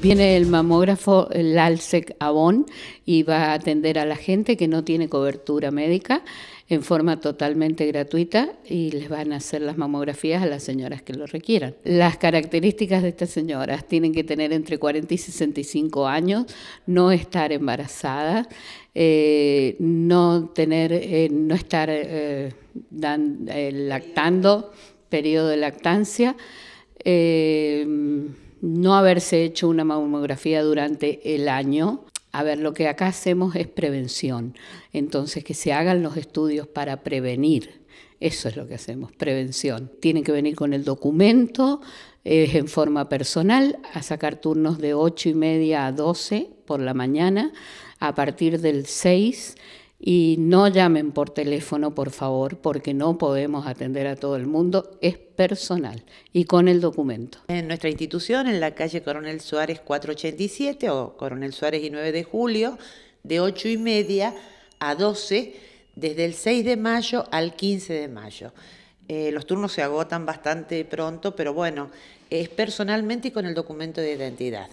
Viene el mamógrafo Lalsec Avon y va a atender a la gente que no tiene cobertura médica en forma totalmente gratuita y les van a hacer las mamografías a las señoras que lo requieran. Las características de estas señoras tienen que tener entre 40 y 65 años, no estar embarazada, eh, no tener, eh, no estar eh, lactando, periodo de lactancia no haberse hecho una mamografía durante el año. A ver, lo que acá hacemos es prevención. Entonces, que se hagan los estudios para prevenir. Eso es lo que hacemos, prevención. Tienen que venir con el documento, es en forma personal, a sacar turnos de 8 y media a 12 por la mañana, a partir del 6 y no llamen por teléfono, por favor, porque no podemos atender a todo el mundo. Es personal y con el documento. En nuestra institución, en la calle Coronel Suárez 487 o Coronel Suárez y 9 de julio, de 8 y media a 12, desde el 6 de mayo al 15 de mayo. Eh, los turnos se agotan bastante pronto, pero bueno, es personalmente y con el documento de identidad.